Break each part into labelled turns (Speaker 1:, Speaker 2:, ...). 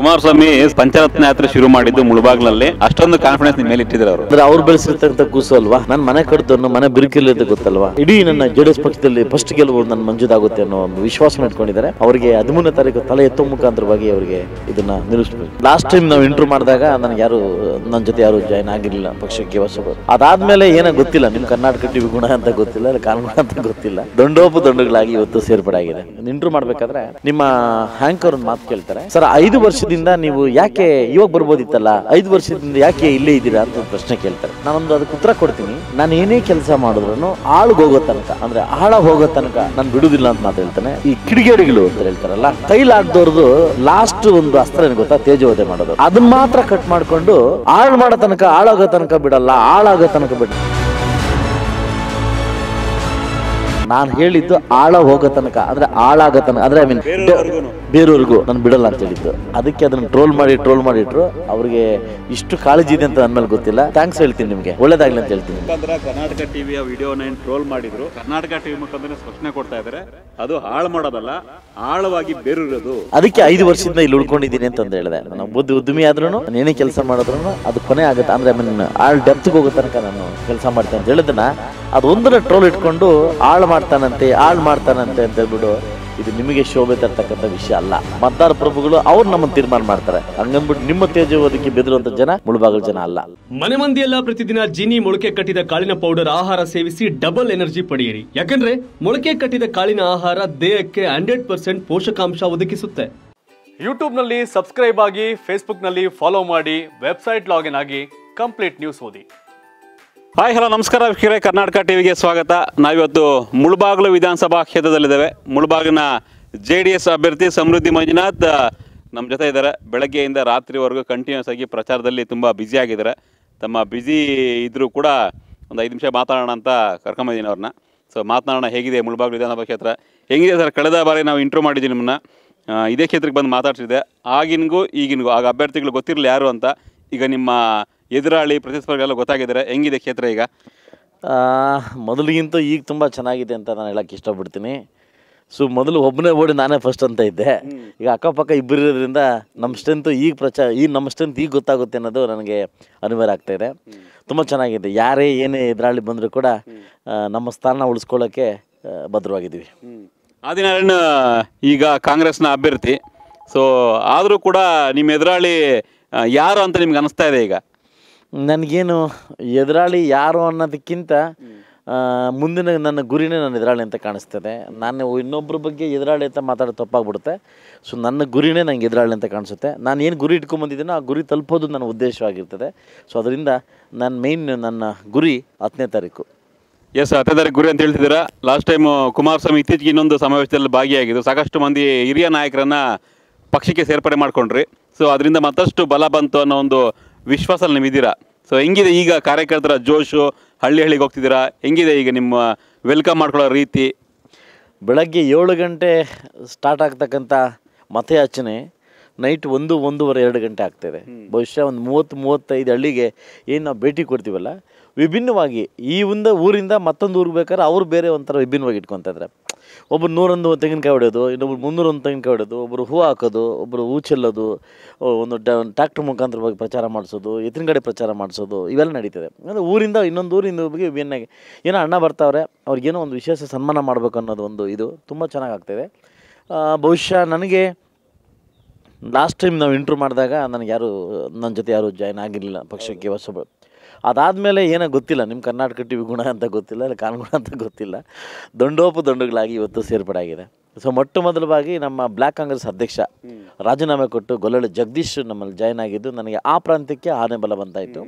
Speaker 1: ಕುಮಾರಸ್ವಾಮಿ ಪಂಚರತ್ನ ಯಾತ್ರೆ ಶುರು ಮಾಡಿದ್ದು ಮುಳುಬಾಗ್ಲಲ್ಲಿ ಅಷ್ಟೊಂದು ಕಾನ್ಫಿಡೆನ್ಸ್ ಮೇಲೆ ಇಟ್ಟಿದ್ರು ಅವರು
Speaker 2: ಅಂದ್ರೆ ಅವ್ರು ಬೆಳೆಸಿರ್ತಕ್ಕಂಥ ಕೂಸು ಅಲ್ವಾ ನನ್ನ ಮನೆ ಕಡ್ದನ್ನು ಮನೆ ಬಿರುಕಿಲ್ಲ ಗೊತ್ತಲ್ವಾ ಇಡೀ ನನ್ನ ಜೆಡಿಎಸ್ ಪಕ್ಷದಲ್ಲಿ ಫಸ್ಟ್ ಗೆಲುವು ನನ್ನ ಮಂಜೂದಾಗುತ್ತೆ ಅನ್ನೋ ಒಂದು ವಿಶ್ವಾಸ ಇಟ್ಕೊಂಡಿದ್ದಾರೆ ಅವರಿಗೆ ಹದಿಮೂರನೇ ತಾರೀಕು ತಲೆ ಎತ್ತೋ ಮುಖಾಂತರವಾಗಿ ಅವರಿಗೆ ಇದನ್ನ ನಿಲ್ಲಿಸ್ಬೇಕು ಲಾಸ್ಟ್ ಟೈಮ್ ನಾವು ಇಂಟರ್ವ್ಯೂ ಮಾಡಿದಾಗ ನನಗೆ ಯಾರು ನನ್ನ ಜೊತೆ ಯಾರು ಜಾಯ್ನ್ ಆಗಿರಲಿಲ್ಲ ಪಕ್ಷಕ್ಕೆ ಹೊಸಬರು ಅದಾದ್ಮೇಲೆ ಏನೋ ಗೊತ್ತಿಲ್ಲ ನಿಮ್ ಕರ್ನಾಟಕ ಟಿವಿ ಗುಣ ಅಂತ ಗೊತ್ತಿಲ್ಲ ಕಾನೂನು ಅಂತ ಗೊತ್ತಿಲ್ಲ ದೊಂಡೋಪು ದಂಡಗಳಾಗಿ ಇವತ್ತು ಸೇರ್ಪಡೆ ಆಗಿದೆ ಇಂಟ್ರೂ ಮಾಡ್ಬೇಕಾದ್ರೆ ನಿಮ್ಮ ಹ್ಯಾಂಕರ್ ಮಾತು ಕೇಳ್ತಾರೆ ಸರ್ ಐದು ವರ್ಷ ವರ್ಷದಿಂದ ನೀವು ಯಾಕೆ ಇವಾಗ ಬರ್ಬೋದಿತ್ತಲ್ಲ ಐದು ವರ್ಷದಿಂದ ಯಾಕೆ ಇಲ್ಲೇ ಇದ್ದೀರಾ ಅಂತ ಪ್ರಶ್ನೆ ಕೇಳ್ತಾರೆ ನಾನೊಂದು ಅದಕ್ಕೆ ಉತ್ತರ ಕೊಡ್ತೀನಿ ನಾನು ಏನೇ ಕೆಲಸ ಮಾಡಿದ್ರು ಆಳು ಹೋಗೋ ತನಕ ಅಂದ್ರೆ ಆಳ ಹೋಗೋ ತನಕ ನಾನು ಬಿಡುದಿಲ್ಲ ಅಂತ ಮಾತು ಹೇಳ್ತಾನೆ ಈ ಕಿಡಿಗೇಡಿಗಳು ಅಂತ ಹೇಳ್ತಾರಲ್ಲ ಕೈಲಾಗ್ದವ್ರದ್ದು ಲಾಸ್ಟ್ ಒಂದು ಅಸ್ತ್ರ ಏನ್ ಗೊತ್ತಾ ತೇಜವಧೆ ಮಾಡೋದು ಅದನ್ನ ಮಾತ್ರ ಕಟ್ ಮಾಡ್ಕೊಂಡು ಆಳು ಮಾಡೋ ತನಕ ಆಳಾಗೋ ತನಕ ಬಿಡಲ್ಲ ಆಳಾಗೋ ತನಕ ಬಿಡಲ್ಲ ನಾನು ಹೇಳಿದ್ದು ಆಳ ಹೋಗೋ ತನಕ ಅಂದ್ರೆ ಆಳಾಗೋ ತನಕ ಅಂದ್ರೆ ಐ ಮೀನ್ ಬೇರೆಯವ್ರಿಗೂ ನಾನು ಬಿಡಲ್ಲ ಅಂತ ಹೇಳಿದ್ರು ಅದಕ್ಕೆ ಅದನ್ನು ಟ್ರೋಲ್ ಮಾಡಿ ಟ್ರೋಲ್ ಮಾಡಿಟ್ರು ಅವ್ರಿಗೆ ಇಷ್ಟು ಕಾಳಜಿ ಇದೆ ಅಂತ ನನ್ಮೇಲೆ ಗೊತ್ತಿಲ್ಲ ಥ್ಯಾಂಕ್ಸ್ ಹೇಳ್ತೀನಿ ನಿಮಗೆ ಒಳ್ಳೇದಾಗ್ಲಿ ಅಂತ ಹೇಳ್ತೀನಿ
Speaker 1: ಮುಖಾಂತರ ಕರ್ನಾಟಕ ಟಿವಿಯ ವಿಡಿಯೋನ ಏನು ಟ್ರೋಲ್ ಮಾಡಿದ್ರು ಕರ್ನಾಟಕ ಟಿವಿ ಮುಖಾಂತರ ಸ್ಪಷ್ಟನೆ ಕೊಡ್ತಾ ಇದ್ದಾರೆ ಅದು ಹಾಳು ಮಾಡೋದಲ್ಲ ಆಳವಾಗಿ ಬೇರೂರೋದು
Speaker 2: ಅದಕ್ಕೆ ಐದು ವರ್ಷದಿಂದ ಇಲ್ಲಿ ಉಳ್ಕೊಂಡಿದ್ದೀನಿ ಅಂತ ಹೇಳಿದೆ ನಾನು ಬುದ್ಧಿ ಉದ್ಯಮಿ ಆದ್ರೂ ಏನೇ ಕೆಲಸ ಮಾಡಿದ್ರು ಅದು ಕೊನೆ ಆಗುತ್ತೆ ಅಂದ್ರೆ ಐ ಮೀನ್ ಆಳ್ ಡೆಪ್ತ್ಗೆ ಹೋಗೋ ತನಕ ನಾನು ಕೆಲಸ ಮಾಡ್ತೇನೆ ಅಂತ ಹೇಳಿದ್ನ ಅದೊಂದರ ಟ್ರೋಲ್ ಇಟ್ಕೊಂಡು ಆಳ್ ಮಾಡ್ತಾನಂತೆ ಆಳ್ ಮಾಡ್ತಾನಂತೆ ಅಂತ ಹೇಳ್ಬಿಟ್ಟು ಇದು ನಿಮಗೆ ಶೋಭೆ ತರ್ತಕ್ಕಂಥ ವಿಷಯ ಅಲ್ಲ ಮತದಾರ ಪ್ರಭುಗಳು ಅವ್ರು ನಮ್ಮನ್ನು ತೀರ್ಮಾನ ಮಾಡ್ತಾರೆ ಹಂಗಂದ್ಬಿಟ್ಟು ನಿಮ್ಮ ಅದಕ್ಕೆ ಬೆದರುವಂತ ಜನ ಮುಳುಬಾಗಲ್ ಜನ ಅಲ್ಲ
Speaker 1: ಮನೆ ಮಂದಿಯೆಲ್ಲ ಪ್ರತಿದಿನ ಜಿನಿ ಮೊಳಕೆ ಕಟ್ಟಿದ ಕಾಳಿನ ಪೌಡರ್ ಆಹಾರ ಸೇವಿಸಿ ಡಬಲ್ ಎನರ್ಜಿ ಪಡೆಯಿರಿ ಯಾಕಂದ್ರೆ ಮೊಳಕೆ ಕಟ್ಟಿದ ಕಾಳಿನ ಆಹಾರ ದೇಹಕ್ಕೆ ಹಂಡ್ರೆಡ್ ಪರ್ಸೆಂಟ್ ಪೋಷಕಾಂಶ ಒದಗಿಸುತ್ತೆ ನಲ್ಲಿ ಸಬ್ಸ್ಕ್ರೈಬ್ ಆಗಿ ನಲ್ಲಿ ಫಾಲೋ ಮಾಡಿ ವೆಬ್ಸೈಟ್ ಲಾಗಿನ್ ಆಗಿ ಕಂಪ್ಲೀಟ್ ನ್ಯೂಸ್ ಓದಿ ಹಾಯ್ ಹಲೋ ನಮಸ್ಕಾರ ಕಿರೇ ಕರ್ನಾಟಕ ಟಿವಿಗೆ ಸ್ವಾಗತ ನಾವಿವತ್ತು ಮುಳುಬಾಗ್ಲು ವಿಧಾನಸಭಾ ಕ್ಷೇತ್ರದಲ್ಲಿದ್ದೇವೆ ಮುಳಬಾಗಿನ ಜೆ ಡಿ ಎಸ್ ಅಭ್ಯರ್ಥಿ ಸಮೃದ್ಧಿ ಮಂಜುನಾಥ್ ನಮ್ಮ ಜೊತೆ ಇದ್ದಾರೆ ಬೆಳಗ್ಗೆಯಿಂದ ರಾತ್ರಿವರೆಗೂ ಕಂಟಿನ್ಯೂಸ್ ಆಗಿ ಪ್ರಚಾರದಲ್ಲಿ ತುಂಬ ಬ್ಯುಸಿಯಾಗಿದ್ದಾರೆ ತಮ್ಮ ಬ್ಯುಸಿ ಇದ್ದರೂ ಕೂಡ ಒಂದು ಐದು ನಿಮಿಷ ಮಾತಾಡೋಣ ಅಂತ ಕರ್ಕೊಂಬಂದಿನಿ ಅವ್ರನ್ನ ಸೊ ಮಾತನಾಡೋಣ ಹೇಗಿದೆ ಮುಳುಬಾಗ್ಲು ವಿಧಾನಸಭಾ ಕ್ಷೇತ್ರ ಹೆಂಗಿದೆ ಸರ್ ಕಳೆದ ಬಾರಿ ನಾವು ಇಂಟ್ರೋ ಮಾಡಿದ್ದೀವಿ ನಿಮ್ಮನ್ನ ಇದೇ ಕ್ಷೇತ್ರಕ್ಕೆ ಬಂದು ಮಾತಾಡ್ತಿದ್ದೆ ಆಗಿನಗೂ ಈಗಿನಗೂ ಆಗ ಅಭ್ಯರ್ಥಿಗಳು ಗೊತ್ತಿರಲಿಲ್ಲ ಯಾರು ಅಂತ ಈಗ ನಿಮ್ಮ ಎದುರಾಳಿ ಪ್ರತಿಸ್ಪರ್ಧಿ ಎಲ್ಲ ಗೊತ್ತಾಗಿದ್ದಾರೆ ಹೆಂಗಿದೆ ಕ್ಷೇತ್ರ ಈಗ
Speaker 2: ಮೊದಲಿಗಿಂತ ಈಗ ತುಂಬ ಚೆನ್ನಾಗಿದೆ ಅಂತ ನಾನು ಹೇಳಕ್ಕೆ ಇಷ್ಟಪಡ್ತೀನಿ ಸೊ ಮೊದಲು ಒಬ್ಬನೇ ಓಡಿ ನಾನೇ ಫಸ್ಟ್ ಅಂತ ಇದ್ದೆ ಈಗ ಅಕ್ಕಪಕ್ಕ ಇಬ್ಬರು ಇರೋದ್ರಿಂದ ನಮ್ಮ ಸ್ಟ್ರೆಂತ್ ಈಗ ಪ್ರಚಾರ ಈ ನಮ್ಮ ಸ್ಟ್ರೆಂತ್ ಈಗ ಗೊತ್ತಾಗುತ್ತೆ ಅನ್ನೋದು ನನಗೆ ಅನಿವಾರ್ಯ ಆಗ್ತಾ ಇದೆ ತುಂಬ ಚೆನ್ನಾಗಿದೆ ಯಾರೇ ಏನೇ ಎದುರಾಳಿ ಬಂದರೂ ಕೂಡ ನಮ್ಮ ಸ್ಥಾನ ಉಳಿಸ್ಕೊಳ್ಳೋಕ್ಕೆ ಭದ್ರವಾಗಿದ್ದೀವಿ
Speaker 1: ಆದಿನಾರಾಯಣ ಈಗ ಕಾಂಗ್ರೆಸ್ನ ಅಭ್ಯರ್ಥಿ ಸೊ ಆದರೂ ಕೂಡ ನಿಮ್ಮ ಎದುರಾಳಿ ಯಾರು ಅಂತ ನಿಮ್ಗೆ ಅನಿಸ್ತಾ ಇದೆ ಈಗ
Speaker 2: ನನಗೇನು ಎದುರಾಳಿ ಯಾರು ಅನ್ನೋದಕ್ಕಿಂತ ಮುಂದಿನ ನನ್ನ ಗುರಿನೇ ನನ್ನ ಎದುರಾಳಿ ಅಂತ ಕಾಣಿಸ್ತದೆ ನಾನು ಇನ್ನೊಬ್ಬರ ಬಗ್ಗೆ ಎದುರಾಳಿ ಅಂತ ಮಾತಾಡೋದು ತಪ್ಪಾಗ್ಬಿಡುತ್ತೆ ಸೊ ನನ್ನ ಗುರಿನೇ ನನಗೆ ಎದುರಾಳಿ ಅಂತ ಕಾಣಿಸುತ್ತೆ ನಾನು ಏನು ಗುರಿ ಇಟ್ಕೊಂಬಂದಿದ್ದೀನೋ ಆ ಗುರಿ ತಲುಪೋದು ನನ್ನ ಉದ್ದೇಶವಾಗಿರ್ತದೆ ಸೊ ಅದರಿಂದ ನನ್ನ ಮೇಯ್ನ್ ನನ್ನ ಗುರಿ ಹತ್ತನೇ ತಾರೀಕು
Speaker 1: ಎಸ್ ಹತ್ತನೇ ತಾರೀಕು ಗುರಿ ಅಂತ ಹೇಳ್ತಿದ್ದೀರಾ ಲಾಸ್ಟ್ ಟೈಮ್ ಕುಮಾರಸ್ವಾಮಿ ಇತ್ತೀಚೆಗೆ ಇನ್ನೊಂದು ಸಮಾವೇಶದಲ್ಲಿ ಭಾಗಿಯಾಗಿದ್ದು ಸಾಕಷ್ಟು ಮಂದಿ ಹಿರಿಯ ನಾಯಕರನ್ನು ಪಕ್ಷಕ್ಕೆ ಸೇರ್ಪಡೆ ಮಾಡಿಕೊಂಡ್ರಿ ಸೊ ಅದರಿಂದ ಮತ್ತಷ್ಟು ಬಲ ಬಂತು ಅನ್ನೋ ಒಂದು ವಿಶ್ವಾಸಲ್ಲಿ ನೀವಿದ್ದೀರಾ ಸೊ ಹೆಂಗಿದೆ ಈಗ ಕಾರ್ಯಕರ್ತರ ಜೋಶು ಹಳ್ಳಿ ಹಳ್ಳಿಗೆ ಹೋಗ್ತಿದ್ದೀರಾ ಹೆಂಗಿದೆ ಈಗ ನಿಮ್ಮ ವೆಲ್ಕಮ್ ಮಾಡ್ಕೊಳ್ಳೋ ರೀತಿ
Speaker 2: ಬೆಳಗ್ಗೆ ಏಳು ಗಂಟೆ ಸ್ಟಾರ್ಟ್ ಆಗ್ತಕ್ಕಂಥ ಮತಯಾಚನೆ ನೈಟ್ ಒಂದು ಒಂದೂವರೆ ಎರಡು ಗಂಟೆ ಆಗ್ತದೆ ಬಹುಶಃ ಒಂದು ಮೂವತ್ತು ಮೂವತ್ತೈದು ಹಳ್ಳಿಗೆ ಏನು ನಾವು ಭೇಟಿ ಕೊಡ್ತೀವಲ್ಲ ವಿಭಿನ್ನವಾಗಿ ಈ ಒಂದು ಊರಿಂದ ಮತ್ತೊಂದು ಊರಿಗೆ ಬೇಕಾದ್ರೆ ಅವ್ರು ಬೇರೆ ಒಂಥರ ವಿಭಿನ್ನವಾಗಿ ಇಟ್ಕೊತಿದ್ರೆ ಒಬ್ಬರು ನೂರೊಂದು ತೆಂಗಿನಕಾಯಿ ಹೊಡೆಯೋದು ಇನ್ನೊಬ್ರು ಮುನ್ನೂರೊಂದು ತೆಂಗಿನಕಾಯಿ ಹೊಡೆಯೋದು ಒಬ್ಬರು ಹೂ ಹಾಕೋದು ಒಬ್ಬರು ಹೂ ಚೆಲ್ಲೋದು ಒಂದು ಟ್ಯಾಕ್ಟ್ರ್ ಮುಖಾಂತರವಾಗಿ ಪ್ರಚಾರ ಮಾಡಿಸೋದು ಎತ್ತಿನ ಕಡೆ ಪ್ರಚಾರ ಮಾಡಿಸೋದು ಇವೆಲ್ಲ ನಡೀತದೆ ಅಂದರೆ ಊರಿಂದ ಇನ್ನೊಂದು ಊರಿಂದ ಬಗ್ಗೆ ವಿಭಿನ್ನಾಗಿ ಏನೋ ಅಣ್ಣ ಬರ್ತಾವ್ರೆ ಅವ್ರಿಗೇನೋ ಒಂದು ವಿಶೇಷ ಸನ್ಮಾನ ಮಾಡಬೇಕು ಅನ್ನೋದು ಒಂದು ಇದು ತುಂಬ ಚೆನ್ನಾಗಿ ಬಹುಶಃ ನನಗೆ ಲಾಸ್ಟ್ ಟೈಮ್ ನಾವು ಇಂಟ್ರೂ ಮಾಡಿದಾಗ ನನಗೆ ಯಾರು ನನ್ನ ಜೊತೆ ಯಾರು ಜಾಯ್ನ್ ಆಗಿರಲಿಲ್ಲ ಪಕ್ಷಕ್ಕೆ ಹೊಸಬ ಅದಾದಮೇಲೆ ಏನೋ ಗೊತ್ತಿಲ್ಲ ನಿಮ್ಮ ಕರ್ನಾಟಕ ಟಿವಿ ಗುಣ ಅಂತ ಗೊತ್ತಿಲ್ಲ ಇಲ್ಲ ಕಾನ್ಗುಣ ಅಂತ ಗೊತ್ತಿಲ್ಲ ದಂಡೋಪು ದಂಡುಗಳಾಗಿ ಇವತ್ತು ಸೇರ್ಪಡೆಯಾಗಿದೆ ಸೊ ಮೊಟ್ಟ ಮೊದಲವಾಗಿ ನಮ್ಮ ಬ್ಲ್ಯಾಕ್ ಕಾಂಗ್ರೆಸ್ ಅಧ್ಯಕ್ಷ ರಾಜೀನಾಮೆ ಕೊಟ್ಟು ಗೊಲ್ಲಳ್ಳಿ ಜಗದೀಶ್ ನಮ್ಮಲ್ಲಿ ಜಾಯ್ನ್ ಆಗಿದ್ದು ನನಗೆ ಆ ಪ್ರಾಂತ್ಯಕ್ಕೆ ಆನೆ ಬಲ ಬಂತಾಯಿತು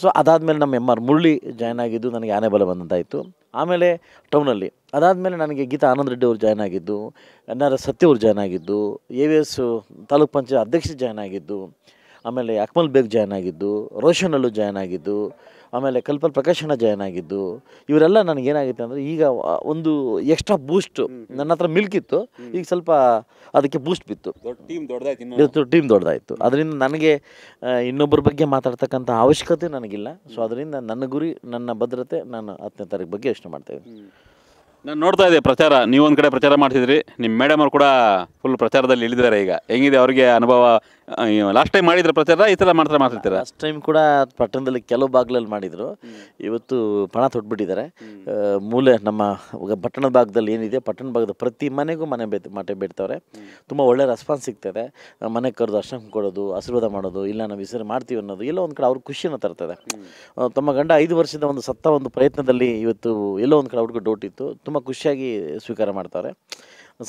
Speaker 2: ಸೊ ಅದಾದಮೇಲೆ ನಮ್ಮ ಎಮ್ ಆರ್ ಮುರಳಿ ಜಾಯ್ನ್ ಆಗಿದ್ದು ನನಗೆ ಆನೆ ಬಲ ಬಂದಂತಾಯಿತು ಆಮೇಲೆ ಟೌನಲ್ಲಿ ಅದಾದಮೇಲೆ ನನಗೆ ಗೀತಾ ಆನಂದ್ ರೆಡ್ಡಿ ಅವರು ಜಾಯ್ನ್ ಆಗಿದ್ದು ಎನ್ ಆರ್ ಎಸ್ ಸತ್ಯ ಅವರು ಜಾಯ್ನ್ ಆಗಿದ್ದು A V S taluk panchayat ಅಧ್ಯಕ್ಷ ಜಾಯ್ನ್ ಆಗಿದ್ದು ಆಮೇಲೆ ಅಕ್ಮಲ್ ಬೇಗ್ ಜಾಯ್ನ್ ಆಗಿದ್ದು ರೋಷನಲ್ಲೂ ಜಾಯ್ನ್ ಆಗಿದ್ದು ಆಮೇಲೆ ಕಲ್ಪಲ್ ಪ್ರಕಾಶನ ಜಾಯ್ನ್ ಆಗಿದ್ದು ಇವರೆಲ್ಲ ನನಗೇನಾಗಿತ್ತು ಅಂದರೆ ಈಗ ಒಂದು ಎಕ್ಸ್ಟ್ರಾ ಬೂಸ್ಟ್ ನನ್ನ ಹತ್ರ ಮಿಲ್ಕ್ ಇತ್ತು ಈಗ ಸ್ವಲ್ಪ ಅದಕ್ಕೆ ಬೂಸ್ಟ್ ಬಿತ್ತು
Speaker 1: ಟೀಮ್ ದೊಡ್ಡದಾಯ್ತು
Speaker 2: ಟೀಮ್ ದೊಡ್ಡದಾಯಿತು ಅದರಿಂದ ನನಗೆ ಇನ್ನೊಬ್ಬರ ಬಗ್ಗೆ ಮಾತಾಡ್ತಕ್ಕಂಥ ಅವಶ್ಯಕತೆ ನನಗಿಲ್ಲ ಸೊ ಅದರಿಂದ ನನ್ನ ಗುರಿ ನನ್ನ ಭದ್ರತೆ ನಾನು ಹತ್ತನೇ ತಾರೀಕು ಬಗ್ಗೆ ಯೋಚನೆ ಮಾಡ್ತೇವೆ
Speaker 1: ನಾನು ನೋಡ್ತಾ ಇದ್ದೆ ಪ್ರಚಾರ ನೀವೊಂದು ಕಡೆ ಪ್ರಚಾರ ಮಾಡ್ತಿದ್ರಿ ನಿಮ್ಮ ಮೇಡಮ್ ಅವರು ಕೂಡ ಫುಲ್ ಪ್ರಚಾರದಲ್ಲಿ ಇಳಿದಿದ್ದಾರೆ ಈಗ ಹೆಂಗಿದೆ ಅವರಿಗೆ ಅನುಭವ ಲಾಸ್ಟ್ ಟೈಮ್ ಮಾಡಿದ್ರ ಪ್ರಚಾರ ಈ ಥರ ಮಾಡ್ತಾರೆ ಮಾತಾಡ್ತೀರಾ ಲಾಸ್ಟ್
Speaker 2: ಟೈಮ್ ಕೂಡ ಪಟ್ಟಣದಲ್ಲಿ ಕೆಲವು ಭಾಗಗಳಲ್ಲಿ ಮಾಡಿದರು ಇವತ್ತು ಪಣ ತೊಟ್ಬಿಟ್ಟಿದ್ದಾರೆ ಮೂಲೆ ನಮ್ಮ ಪಟ್ಟಣದ ಭಾಗದಲ್ಲಿ ಏನಿದೆ ಪಟ್ಟಣ ಭಾಗದ ಪ್ರತಿ ಮನೆಗೂ ಮನೆ ಬೇತ್ ಮಠ ಬೇಡ್ತವ್ರೆ ತುಂಬ ಒಳ್ಳೆ ರೆಸ್ಪಾನ್ಸ್ ಸಿಗ್ತದೆ ಮನೆ ಕರೆದು ಅರ್ಶನ ಕೊಡೋದು ಆಶೀರ್ವಾದ ಮಾಡೋದು ಇಲ್ಲ ನಾವು ಹೆಸರು ಮಾಡ್ತೀವಿ ಅನ್ನೋದು ಎಲ್ಲೋ ಒಂದು ಕಡೆ ಅವ್ರ ಖುಷಿನ ತರ್ತದೆ ತಮ್ಮ ಗಂಡ ಐದು ವರ್ಷದ ಒಂದು ಸತ್ತ ಒಂದು ಪ್ರಯತ್ನದಲ್ಲಿ ಇವತ್ತು ಎಲ್ಲೋ ಒಂದು ಕಡೆ ಅವ್ರಿಗೂ ಡೌಟ್ ಇತ್ತು ತುಂಬ ಖುಷಿಯಾಗಿ ಸ್ವೀಕಾರ ಮಾಡ್ತಾರೆ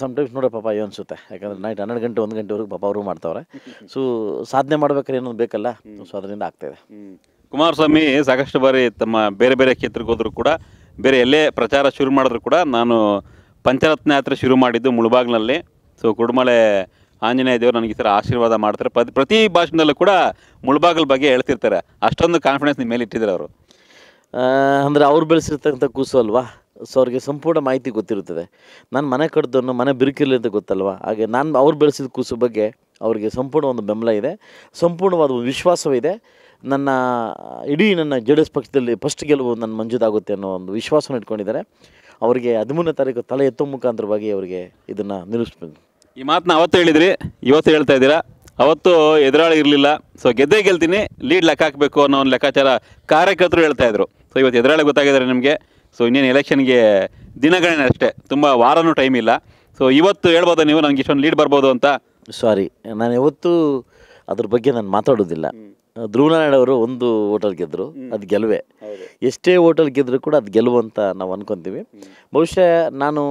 Speaker 2: ಸಮ್ಟೈಮ್ಸ್ ಪಾಪ ಏನು ಅನಿಸುತ್ತೆ ಯಾಕಂದ್ರೆ ನೈಟ್ ಹನ್ನೆರಡು ಗಂಟೆ ಒಂದು ಗಂಟೆವರೆಗೂ ಪಾಪ ಅವರು ಮಾಡ್ತಾವ್ರೆ ಸೊ ಸಾಧನೆ ಮಾಡ್ಬೇಕಾದ್ರೆ ಏನೊಂದು ಬೇಕಲ್ಲ ಸೊ ಅದರಿಂದ ಆಗ್ತಾಯಿದೆ
Speaker 1: ಕುಮಾರಸ್ವಾಮಿ ಸಾಕಷ್ಟು ಬಾರಿ ತಮ್ಮ ಬೇರೆ ಬೇರೆ ಕ್ಷೇತ್ರಕ್ಕೆ ಹೋದರೂ ಕೂಡ ಬೇರೆ ಎಲ್ಲೇ ಪ್ರಚಾರ ಶುರು ಮಾಡಿದ್ರು ಕೂಡ ನಾನು ಪಂಚರತ್ನ ಯಾತ್ರೆ ಶುರು ಮಾಡಿದ್ದು ಮುಳುಬಾಗ್ನಲ್ಲಿ ಸೊ ಕುಡುಮಳೆ ಆಂಜನೇಯ ದೇವರು ನನಗೆ ಈ ಥರ ಆಶೀರ್ವಾದ ಮಾಡ್ತಾರೆ ಪ್ರತಿ ಪ್ರತಿ ಭಾಷಣದಲ್ಲೂ ಕೂಡ ಮುಳುಬಾಗಲ ಬಗ್ಗೆ ಹೇಳ್ತಿರ್ತಾರೆ ಅಷ್ಟೊಂದು ಕಾನ್ಫಿಡೆನ್ಸ್ ನಿಮ್ಮ ಮೇಲೆ ಇಟ್ಟಿದ್ದಾರೆ ಅವರು ಅಂದರೆ ಅವ್ರು ಬೆಳೆಸಿರ್ತಕ್ಕಂಥ ಕೂಸು ಅಲ್ವಾ ಸೊ ಅವ್ರಿಗೆ ಸಂಪೂರ್ಣ ಮಾಹಿತಿ ಗೊತ್ತಿರುತ್ತದೆ ನಾನು
Speaker 2: ಮನೆ ಕಡ್ದನ್ನು ಮನೆ ಬಿರುಕಿರಲಿ ಅಂತ ಗೊತ್ತಲ್ವ ಹಾಗೆ ನಾನು ಅವ್ರು ಬೆಳೆಸಿದ ಕೂಸು ಬಗ್ಗೆ ಅವರಿಗೆ ಸಂಪೂರ್ಣ ಒಂದು ಬೆಂಬಲ ಇದೆ ಸಂಪೂರ್ಣವಾದ ಒಂದು ವಿಶ್ವಾಸವಿದೆ ನನ್ನ ಇಡೀ ನನ್ನ ಜೆ ಡಿ ಎಸ್ ಪಕ್ಷದಲ್ಲಿ ಫಸ್ಟ್ ಗೆಲುವು ನನ್ನ ಮಂಜೂದಾಗುತ್ತೆ ಅನ್ನೋ ಒಂದು ವಿಶ್ವಾಸವನ್ನು ಇಟ್ಕೊಂಡಿದ್ದಾರೆ ಅವರಿಗೆ ಹದಿಮೂರನೇ ತಾರೀಕು ತಲೆ ಎತ್ತೋ ಮುಖಾಂತರವಾಗಿ ಅವರಿಗೆ ಇದನ್ನು ನಿಲ್ಲಿಸ್ಬೇಕು
Speaker 1: ಈ ಮಾತನ್ನ ಅವತ್ತು ಹೇಳಿದ್ರಿ ಇವತ್ತು ಹೇಳ್ತಾ ಇದ್ದೀರಾ ಅವತ್ತು ಎದುರಾಳಿ ಇರಲಿಲ್ಲ ಸೊ ಗೆದ್ದೇ ಗೆಲ್ತೀನಿ ಲೀಡ್ ಲೆಕ್ಕ ಹಾಕಬೇಕು ಅನ್ನೋ ಒಂದು ಲೆಕ್ಕಾಚಾರ ಕಾರ್ಯಕರ್ತರು ಹೇಳ್ತಾ ಇದ್ರು ಸೊ ಇವತ್ತು ಎದುರಾಳಿ ಗೊತ್ತಾಗಿದ್ದಾರೆ ನಿಮಗೆ ಸೊ ಇನ್ನೇನು ಎಲೆಕ್ಷನ್ಗೆ ದಿನಗಳೇನೆ ಅಷ್ಟೇ ತುಂಬ ವಾರನೂ ಟೈಮ್ ಇಲ್ಲ ಸೊ ಇವತ್ತು ಹೇಳ್ಬೋದ ನೀವು ನನಗೆ ಇಷ್ಟೊಂದು ಲೀಡ್ ಬರ್ಬೋದು ಅಂತ
Speaker 2: ಸಾರಿ ನಾನು ಯಾವತ್ತೂ ಅದ್ರ ಬಗ್ಗೆ ನಾನು ಮಾತಾಡೋದಿಲ್ಲ ಧ್ರುವನಾರಾಯಣ ಅವರು ಒಂದು ಓಟಲ್ ಗೆದ್ದರು ಅದು ಗೆಲುವೆ ಎಷ್ಟೇ ಹೋಟೆಲ್ ಗೆದ್ದರೂ ಕೂಡ ಅದು ಗೆಲುವು ಅಂತ ನಾವು ಅನ್ಕೊತೀವಿ ಬಹುಶಃ ನಾನು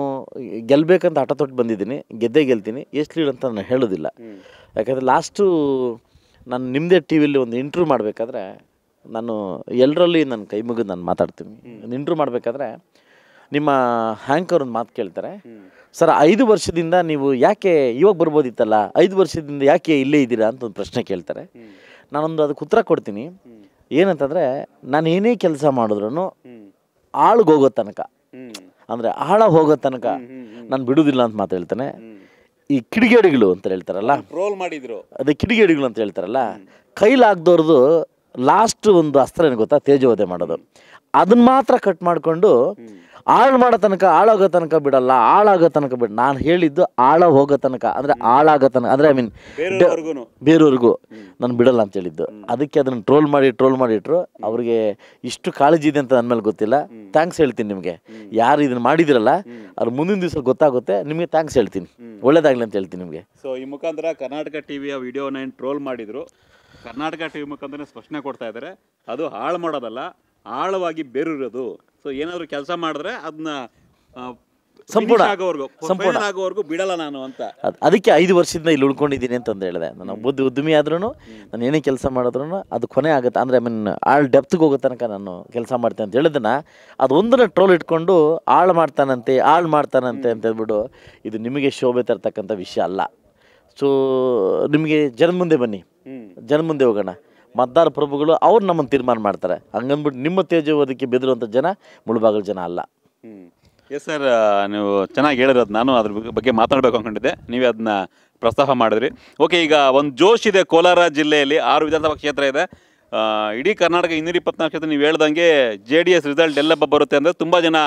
Speaker 2: ಗೆಲ್ಲಬೇಕಂತ ಹಠ ತೊಟ್ಟು ಬಂದಿದ್ದೀನಿ ಗೆದ್ದೇ ಗೆಲ್ತೀನಿ ಎಷ್ಟು ಲೀಡ್ ಅಂತ ನಾನು ಹೇಳೋದಿಲ್ಲ ಯಾಕಂದರೆ ಲಾಸ್ಟು ನಾನು ನಿಮ್ಮದೇ ಟಿ ವಿಲಿ ಒಂದು ಇಂಟರ್ವ್ಯೂ ಮಾಡಬೇಕಾದ್ರೆ ನಾನು ಎಲ್ಲರಲ್ಲಿ ನನ್ನ ಕೈ ಮುಗಿದು ನಾನು ಮಾತಾಡ್ತೀನಿ ನಿಂಟ್ರು ಮಾಡಬೇಕಾದ್ರೆ ನಿಮ್ಮ ಹ್ಯಾಂಕರ್ ಒಂದು ಮಾತು ಕೇಳ್ತಾರೆ ಸರ್ ಐದು ವರ್ಷದಿಂದ ನೀವು ಯಾಕೆ ಇವಾಗ ಬರ್ಬೋದಿತ್ತಲ್ಲ ಐದು ವರ್ಷದಿಂದ ಯಾಕೆ ಇಲ್ಲೇ ಇದ್ದೀರಾ ಅಂತ ಒಂದು ಪ್ರಶ್ನೆ ಕೇಳ್ತಾರೆ ನಾನೊಂದು ಅದಕ್ಕೆ ಉತ್ತರ ಕೊಡ್ತೀನಿ ಏನಂತಂದರೆ ನಾನು ಏನೇ ಕೆಲಸ ಮಾಡಿದ್ರು ಹೋಗೋ ತನಕ ಅಂದರೆ ಆಳ ಹೋಗೋ ತನಕ ನಾನು ಬಿಡುವುದಿಲ್ಲ ಅಂತ ಮಾತು ಹೇಳ್ತಾನೆ ಈ ಕಿಡಿಗೇಡಿಗಳು ಅಂತ ಹೇಳ್ತಾರಲ್ಲ ರೋಲ್ ಮಾಡಿದ್ರು ಅದೇ ಕಿಡಿಗೇಡಿಗಳು ಅಂತ ಹೇಳ್ತಾರಲ್ಲ ಕೈಲಾಗ್ದವ್ರದ್ದು ಲಾಸ್ಟ್ ಒಂದು ಅಸ್ತ್ರ ಏನು ಗೊತ್ತಾ ತೇಜೋದೆ ಮಾಡೋದು ಅದನ್ನ ಮಾತ್ರ ಕಟ್ ಮಾಡಿಕೊಂಡು ಹಾಳು ಮಾಡೋ ತನಕ ಹಾಳಾಗೋ ತನಕ ಬಿಡಲ್ಲ ಹಾಳಾಗೋ ತನಕ ಬಿಡ ನಾನು ಹೇಳಿದ್ದು ಆಳ ಹೋಗೋ ತನಕ ಅಂದರೆ ಹಾಳಾಗೋ ತನಕ ಅಂದರೆ ಐ ಮೀನ್ ಬೇರೆಯವ್ರಿಗೂ ನಾನು ಬಿಡಲ್ಲ ಅಂತ ಹೇಳಿದ್ದು ಅದಕ್ಕೆ ಅದನ್ನು ಟ್ರೋಲ್ ಮಾಡಿ ಟ್ರೋಲ್ ಮಾಡಿಟ್ರು ಅವ್ರಿಗೆ ಇಷ್ಟು ಕಾಳಜಿ ಇದೆ ಅಂತ ನನ್ನ ಮೇಲೆ ಗೊತ್ತಿಲ್ಲ ಥ್ಯಾಂಕ್ಸ್ ಹೇಳ್ತೀನಿ ನಿಮಗೆ ಯಾರು ಇದನ್ನು ಮಾಡಿದಿರಲ್ಲ ಅದು ಮುಂದಿನ ದಿವಸ ಗೊತ್ತಾಗುತ್ತೆ ನಿಮಗೆ ಥ್ಯಾಂಕ್ಸ್ ಹೇಳ್ತೀನಿ ಒಳ್ಳೇದಾಗಲಿ ಅಂತ ಹೇಳ್ತೀನಿ ನಿಮಗೆ
Speaker 1: ಸೊ ಈ ಮುಖಾಂತರ ಕರ್ನಾಟಕ ಟಿವಿಯ ವಿಡಿಯೋನ ಏನು ಟ್ರೋಲ್ ಮಾಡಿದರು ಕರ್ನಾಟಕ ಟಿವಿ ಮುಖಾಂತರ ಸ್ಪಷ್ಟನೆ ಕೊಡ್ತಾ ಇದ್ದಾರೆ ಅದು ಹಾಳು ಮಾಡೋದಲ್ಲ ಆಳವಾಗಿ ಬೇರಿರೋದು ಸೊ ಏನಾದರೂ ಕೆಲಸ ಮಾಡಿದ್ರೆ ಅದನ್ನ ಸಂಪೂರ್ಣ ಸಂಪೂರ್ಣ ಆಗೋವರೆಗೂ ಬಿಡಲ್ಲ ನಾನು ಅಂತ
Speaker 2: ಅದಕ್ಕೆ ಐದು ವರ್ಷದಿಂದ ಇಲ್ಲಿ ಉಳ್ಕೊಂಡಿದ್ದೀನಿ ಅಂತಂದು ಹೇಳಿದೆ ನಾನು ಬುದ್ಧಿ ಉದ್ದಿಮೆ ಆದ್ರೂ ನಾನು ಏನೇ ಕೆಲಸ ಮಾಡಿದ್ರು ಅದು ಕೊನೆ ಆಗುತ್ತೆ ಅಂದ್ರೆ ಐ ಮೀನ್ ಆಳ್ ಡೆಪ್ತ್ಗೆ ಹೋಗೋ ತನಕ ನಾನು ಕೆಲಸ ಮಾಡ್ತೇನೆ ಅಂತ ಅದು ಅದೊಂದನ್ನ ಟ್ರೋಲ್ ಇಟ್ಕೊಂಡು ಆಳು ಮಾಡ್ತಾನಂತೆ ಆಳು ಮಾಡ್ತಾನಂತೆ ಅಂತ ಹೇಳ್ಬಿಟ್ಟು ಇದು ನಿಮಗೆ ಶೋಭೆ ತರ್ತಕ್ಕಂಥ ವಿಷಯ ಅಲ್ಲ ಸೊ ನಿಮಗೆ ಜನ ಮುಂದೆ ಬನ್ನಿ ಜನ ಮುಂದೆ ಹೋಗೋಣ ಮತದಾರ ಪ್ರಭುಗಳು ಅವ್ರು ನಮ್ಮನ್ನು ತೀರ್ಮಾನ ಮಾಡ್ತಾರೆ ಹಂಗಂದ್ಬಿಟ್ಟು ನಿಮ್ಮ ತೇಜವೋದಕ್ಕೆ ಬೆದರುವಂಥ ಜನ ಮುಳುಬಾಗಲ ಜನ ಅಲ್ಲ
Speaker 1: ಎಸ್ ಸರ್ ನೀವು ಚೆನ್ನಾಗಿ ಅದು ನಾನು ಅದ್ರ ಬಗ್ಗೆ ಮಾತಾಡಬೇಕು ಅಂದ್ಕೊಂಡಿದ್ದೆ ನೀವೇ ಅದನ್ನ ಪ್ರಸ್ತಾಪ ಮಾಡಿದ್ರಿ ಓಕೆ ಈಗ ಒಂದು ಜೋಶ್ ಇದೆ ಕೋಲಾರ ಜಿಲ್ಲೆಯಲ್ಲಿ ಆರು ವಿಧಾನಸಭಾ ಕ್ಷೇತ್ರ ಇದೆ ಇಡೀ ಕರ್ನಾಟಕ ಇನ್ನೂರ ಇಪ್ಪತ್ನಾಲ್ಕು ಕ್ಷೇತ್ರ ನೀವು ಹೇಳ್ದಂಗೆ ಜೆ ಡಿ ಎಸ್ ರಿಸಲ್ಟ್ ಎಲ್ಲ ಬರುತ್ತೆ ಅಂದರೆ ತುಂಬ ಜನ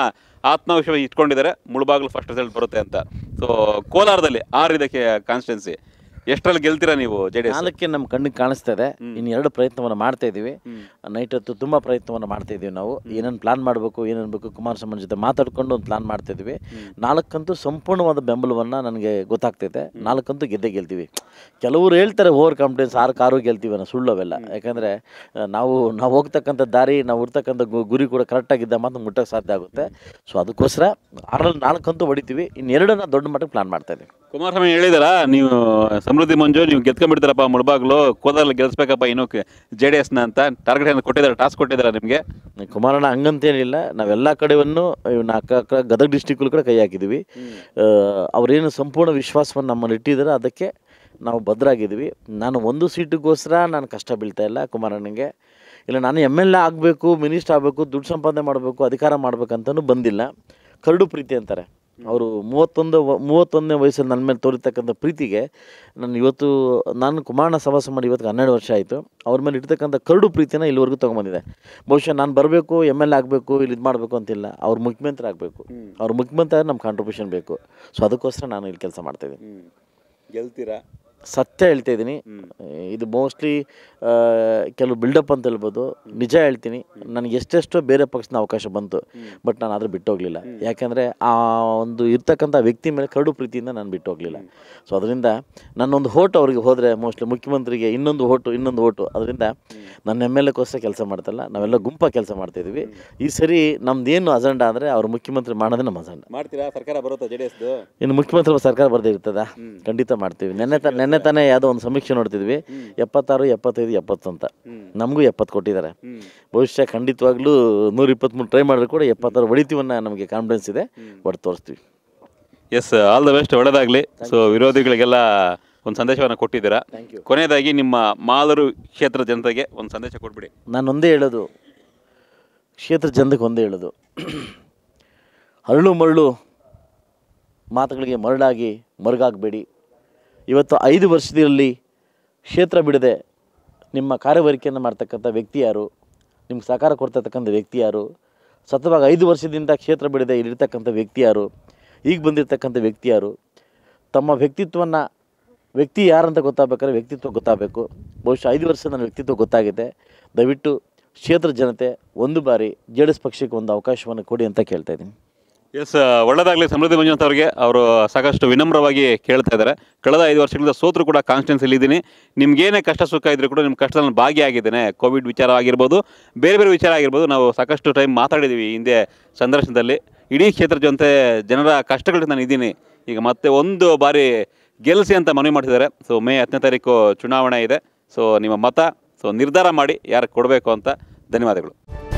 Speaker 1: ಆತ್ಮವಿಶ್ವಾಸ ಇಟ್ಕೊಂಡಿದ್ದಾರೆ ಮುಳುಬಾಗಲು ಫಸ್ಟ್ ರಿಸಲ್ಟ್ ಬರುತ್ತೆ ಅಂತ ಸೊ ಕೋಲಾರದಲ್ಲಿ ಆರು ಇದಕ್ಕೆ ಕಾನ್ಸ್ಟಿಟ್ಯೆನ್ಸಿ ಎಷ್ಟರಲ್ಲಿ ಗೆಲ್ತೀರಾ ನೀವು ಜೆಡಿಎಸ್ ನಾಲ್ಕಕ್ಕೆ
Speaker 2: ನಮ್ಮ ಕಣ್ಣಿಗೆ ಇದೆ ಇನ್ನು ಎರಡು ಪ್ರಯತ್ನವನ್ನು ಮಾಡ್ತಾ ಇದೀವಿ ನೈಟ್ ಹೊತ್ತು ತುಂಬ ಪ್ರಯತ್ನವನ್ನು ಮಾಡ್ತಾ ಇದೀವಿ ನಾವು ಏನೇನು ಪ್ಲಾನ್ ಮಾಡಬೇಕು ಬೇಕು ಕುಮಾರ್ ಕುಮಾರಸ್ವಾಮಿ ಜೊತೆ ಮಾತಾಡ್ಕೊಂಡು ಒಂದು ಪ್ಲಾನ್ ಮಾಡ್ತಾ ಇದೀವಿ ನಾಲ್ಕಂತೂ ಸಂಪೂರ್ಣವಾದ ಬೆಂಬಲವನ್ನು ನನಗೆ ಗೊತ್ತಾಗ್ತೈತೆ ನಾಲ್ಕಂತೂ ಗೆದ್ದೇ ಗೆಲ್ತೀವಿ ಕೆಲವರು ಹೇಳ್ತಾರೆ ಓವರ್ ಕಾನ್ಫಿಡೆನ್ಸ್ ಆರು ಕಾರು ಗೆಲ್ತೀವಿ ಅನ್ನೋ ಸುಳ್ಳು ಅವೆಲ್ಲ ಯಾಕಂದರೆ ನಾವು ನಾವು ಹೋಗ್ತಕ್ಕಂಥ ದಾರಿ ನಾವು ಇರ್ತಕ್ಕಂಥ ಗುರಿ ಕೂಡ ಕರೆಕ್ಟಾಗಿದ್ದ ಮಾತು ಮುಟ್ಟಕ್ಕೆ ಸಾಧ್ಯ ಆಗುತ್ತೆ ಸೊ ಅದಕ್ಕೋಸ್ಕರ ಆರಲ್ಲಿ ನಾಲ್ಕಂತೂ ಹೊಡಿತೀವಿ ಇನ್ನೆರಡನ್ನ ದೊಡ್ಡ ಮಟ್ಟಕ್ಕೆ ಪ್ಲಾನ್ ಮಾಡ್ತಾ ಇದ್ದೀವಿ
Speaker 1: ಕುಮಾರಸ್ವಾಮಿ ಹೇಳಿದಾರ ನೀವು ಸಮೃದ್ಧಿ ಮಂಜು ನೀವು ಗೆದ್ಕೊಂಡ್ಬಿಡ್ತಾರಪ್ಪ ಮುಳಬಾಗ್ಲು ಕೋದಲ್ಲಿ ಗೆಲ್ಸ್ಬೇಕಪ್ಪ ಇನ್ನು ಜೆ ಡಿ ಎಸ್ನ ಅಂತ ಟಾರ್ಗೆಟ್ ಏನು ಕೊಟ್ಟಿದ್ದಾರೆ ಟಾಸ್ಕ್ ಕೊಟ್ಟಿದ್ದಾರೆ ನಿಮಗೆ
Speaker 2: ಕುಮಾರಣ್ಣ ಹಂಗಂತೇನಿಲ್ಲ ನಾವೆಲ್ಲ ಕಡೆಯನ್ನು ನಾಲ್ಕು ಅಕ್ಕ ಗದಗ ಡಿಸ್ಟಿಕ್ಗಳು ಕೂಡ ಕೈ ಹಾಕಿದ್ವಿ ಅವರೇನು ಸಂಪೂರ್ಣ ವಿಶ್ವಾಸವನ್ನು ನಮ್ಮನ್ನು ಇಟ್ಟಿದ್ದಾರೆ ಅದಕ್ಕೆ ನಾವು ಭದ್ರಾಗಿದ್ದೀವಿ ನಾನು ಒಂದು ಸೀಟಿಗೋಸ್ಕರ ನಾನು ಕಷ್ಟ ಬೀಳ್ತಾ ಇಲ್ಲ ಕುಮಾರಣ್ಣಗೆ ಇಲ್ಲ ನಾನು ಎಮ್ ಎಲ್ ಎ ಆಗಬೇಕು ಮಿನಿಸ್ಟರ್ ಆಗಬೇಕು ದುಡ್ಡು ಸಂಪಾದನೆ ಮಾಡಬೇಕು ಅಧಿಕಾರ ಮಾಡಬೇಕಂತನೂ ಬಂದಿಲ್ಲ ಕರಡು ಪ್ರೀತಿ ಅಂತಾರೆ ಅವರು ಮೂವತ್ತೊಂದು ಮೂವತ್ತೊಂದನೇ ವಯಸ್ಸಲ್ಲಿ ನನ್ನ ಮೇಲೆ ತೋರಿತಕ್ಕಂಥ ಪ್ರೀತಿಗೆ ನಾನು ಇವತ್ತು ನಾನು ಕುಮಾರಣ ಸವಾಸ ಮಾಡಿ ಇವತ್ತು ಹನ್ನೆರಡು ವರ್ಷ ಆಯಿತು ಅವ್ರ ಮೇಲೆ ಇರ್ತಕ್ಕಂಥ ಕರಡು ಪ್ರೀತಿನ ಇಲ್ಲಿವರೆಗೂ ತೊಗೊಂಬಂದಿದೆ ಬಹುಶಃ ನಾನು ಬರಬೇಕು ಎಮ್ ಎಲ್ ಎ ಆಗಬೇಕು ಇಲ್ಲಿ ಇದು ಮಾಡಬೇಕು ಅಂತಿಲ್ಲ ಅವ್ರ ಮುಖ್ಯಮಂತ್ರಿ ಆಗಬೇಕು ಅವ್ರ ಮುಖ್ಯಮಂತ್ರಿ ನಮ್ಮ ಕಾಂಟ್ರಿಬ್ಯೂಷನ್ ಬೇಕು ಸೊ ಅದಕ್ಕೋಸ್ಕರ ನಾನು ಇಲ್ಲಿ ಕೆಲಸ ಮಾಡ್ತಾಯಿದ್ದೀನಿ ಗೆಲ್ತೀರಾ ಸತ್ಯ ಹೇಳ್ತಾ ಇದ್ದೀನಿ ಇದು ಮೋಸ್ಟ್ಲಿ ಕೆಲವು ಬಿಲ್ಡಪ್ ಅಂತ ಹೇಳ್ಬೋದು ನಿಜ ಹೇಳ್ತೀನಿ ನನಗೆ ಎಷ್ಟೆಷ್ಟೋ ಬೇರೆ ಪಕ್ಷದ ಅವಕಾಶ ಬಂತು ಬಟ್ ನಾನು ಆದರೂ ಬಿಟ್ಟೋಗಲಿಲ್ಲ ಯಾಕೆಂದರೆ ಆ ಒಂದು ಇರ್ತಕ್ಕಂಥ ವ್ಯಕ್ತಿ ಮೇಲೆ ಕರಡು ಪ್ರೀತಿಯಿಂದ ನಾನು ಬಿಟ್ಟೋಗಲಿಲ್ಲ ಸೊ ಅದರಿಂದ ನನ್ನೊಂದು ಹೋಟು ಅವ್ರಿಗೆ ಹೋದರೆ ಮೋಸ್ಟ್ಲಿ ಮುಖ್ಯಮಂತ್ರಿಗೆ ಇನ್ನೊಂದು ಹೋಟು ಇನ್ನೊಂದು ಹೋಟು ಅದರಿಂದ ನನ್ನ ಎಮ್ ಎಲ್ ಎಕ್ಕೋಸ್ಕರ ಕೆಲಸ ಮಾಡ್ತಲ್ಲ ನಾವೆಲ್ಲ ಗುಂಪ ಕೆಲಸ ಮಾಡ್ತಾ ಇದೀವಿ ಈ ಸರಿ ನಮ್ದೇನು ಅಜೆಂಡ ಅಂದರೆ ಅವ್ರು ಮುಖ್ಯಮಂತ್ರಿ ಮಾಡೋದೇ ನಮ್ಮ ಅಜೆಂಡಾ
Speaker 1: ಮಾಡ್ತೀರಾ ಸರ್ಕಾರ ಬರುತ್ತೆ ಜೆ ಡಿ ಎಸ್
Speaker 2: ಇನ್ನು ಮುಖ್ಯಮಂತ್ರಿ ಸರ್ಕಾರ ಬರ್ದೇ ಇರ್ತದ ಖಂಡಿತ ಮಾಡ್ತೀವಿ ನೆನ್ನೆ ನಿನ್ನೆ ತಾನೇ ಯಾವುದೋ ಒಂದು ಸಮೀಕ್ಷೆ ನೋಡ್ತಿದ್ವಿ ಎಪ್ಪತ್ತಾರು ಎಪ್ಪತ್ತೈದು ಎಪ್ಪತ್ತು ಅಂತ ನಮಗೂ ಎಪ್ಪತ್ತು ಕೊಟ್ಟಿದ್ದಾರೆ ಭವಿಷ್ಯ ಖಂಡಿತವಾಗ್ಲೂ ನೂರ ಇಪ್ಪತ್ಮೂರು ಟ್ರೈ ಮಾಡಿದ್ರು ಕೂಡ ಎಪ್ಪತ್ತಾರು ಹೊಡಿತೀವನ್ನ ನಮಗೆ ಕಾನ್ಫಿಡೆನ್ಸ್ ಇದೆ ಹೊಡೆ ತೋರಿಸ್ತೀವಿ
Speaker 1: ಎಸ್ ಆಲ್ ದ ಬೆಸ್ಟ್ ಒಳ್ಳೆದಾಗಲಿ ಸೊ ವಿರೋಧಿಗಳಿಗೆಲ್ಲ ಒಂದು ಸಂದೇಶವನ್ನು ಕೊಟ್ಟಿದ್ದೀರಾ ಕೊನೆಯದಾಗಿ ನಿಮ್ಮ ಮಾಲೂರು ಕ್ಷೇತ್ರ ಜನತೆಗೆ ಒಂದು ಸಂದೇಶ ಕೊಟ್ಬಿಡಿ
Speaker 2: ನಾನು ಒಂದೇ ಹೇಳೋದು ಕ್ಷೇತ್ರ ಜನತೆಗೆ ಒಂದೇ ಹೇಳೋದು ಅರಳು ಮರಳು ಮಾತುಗಳಿಗೆ ಮರಳಾಗಿ ಮರುಗಾಗಬೇಡಿ ಇವತ್ತು ಐದು ವರ್ಷದಲ್ಲಿ ಕ್ಷೇತ್ರ ಬಿಡದೆ ನಿಮ್ಮ ಕಾರ್ಯವರಿಕೆಯನ್ನು ಮಾಡ್ತಕ್ಕಂಥ ವ್ಯಕ್ತಿ ಯಾರು ನಿಮ್ಗೆ ಸಹಕಾರ ಕೊಡ್ತಕ್ಕಂಥ ವ್ಯಕ್ತಿ ಯಾರು ಸತವಾಗಿ ಐದು ವರ್ಷದಿಂದ ಕ್ಷೇತ್ರ ಬಿಡದೆ ಇಲ್ಲಿರ್ತಕ್ಕಂಥ ವ್ಯಕ್ತಿ ಯಾರು ಈಗ ಬಂದಿರತಕ್ಕಂಥ ವ್ಯಕ್ತಿ ಯಾರು ತಮ್ಮ ವ್ಯಕ್ತಿತ್ವವನ್ನು ವ್ಯಕ್ತಿ ಯಾರಂತ ಗೊತ್ತಾಗಬೇಕಾದ್ರೆ ವ್ಯಕ್ತಿತ್ವ ಗೊತ್ತಾಗಬೇಕು ಬಹುಶಃ ಐದು ವರ್ಷ ನನ್ನ ವ್ಯಕ್ತಿತ್ವ ಗೊತ್ತಾಗಿದೆ ದಯವಿಟ್ಟು ಕ್ಷೇತ್ರ ಜನತೆ ಒಂದು ಬಾರಿ ಜೆ ಡಿ ಎಸ್ ಪಕ್ಷಕ್ಕೆ ಒಂದು ಅವಕಾಶವನ್ನು ಕೊಡಿ ಅಂತ ಕೇಳ್ತಾ ಇದ್ದೀನಿ
Speaker 1: ಎಸ್ ಒಳ್ಳೇದಾಗಲಿ ಸಮೃದ್ಧಿ ಮಂಜುನಾಥ್ ಅವರಿಗೆ ಅವರು ಸಾಕಷ್ಟು ವಿನಮ್ರವಾಗಿ ಕೇಳ್ತಾ ಇದ್ದಾರೆ ಕಳೆದ ಐದು ವರ್ಷಗಳಿಂದ ಸೋತರು ಕೂಡ ಕಾನ್ಸ್ಟೆನ್ಸಿಯಲ್ಲಿ ಇದ್ದೀನಿ ನಿಮಗೇನೇ ಕಷ್ಟ ಸುಖ ಇದ್ರೂ ಕೂಡ ನಿಮ್ಮ ಕಷ್ಟದಲ್ಲಿ ಭಾಗಿಯಾಗಿದ್ದೇನೆ ಕೋವಿಡ್ ವಿಚಾರ ಆಗಿರ್ಬೋದು ಬೇರೆ ಬೇರೆ ವಿಚಾರ ಆಗಿರ್ಬೋದು ನಾವು ಸಾಕಷ್ಟು ಟೈಮ್ ಮಾತಾಡಿದ್ದೀವಿ ಹಿಂದೆ ಸಂದರ್ಶನದಲ್ಲಿ ಇಡೀ ಕ್ಷೇತ್ರದ ಜೊತೆ ಜನರ ಕಷ್ಟಗಳಿಗೆ ನಾನು ಇದ್ದೀನಿ ಈಗ ಮತ್ತೆ ಒಂದು ಬಾರಿ ಗೆಲ್ಲಿಸಿ ಅಂತ ಮನವಿ ಮಾಡ್ತಿದ್ದಾರೆ ಸೊ ಮೇ ಹತ್ತನೇ ತಾರೀಕು ಚುನಾವಣೆ ಇದೆ ಸೊ ನಿಮ್ಮ ಮತ ಸೊ ನಿರ್ಧಾರ ಮಾಡಿ ಯಾರು ಕೊಡಬೇಕು ಅಂತ ಧನ್ಯವಾದಗಳು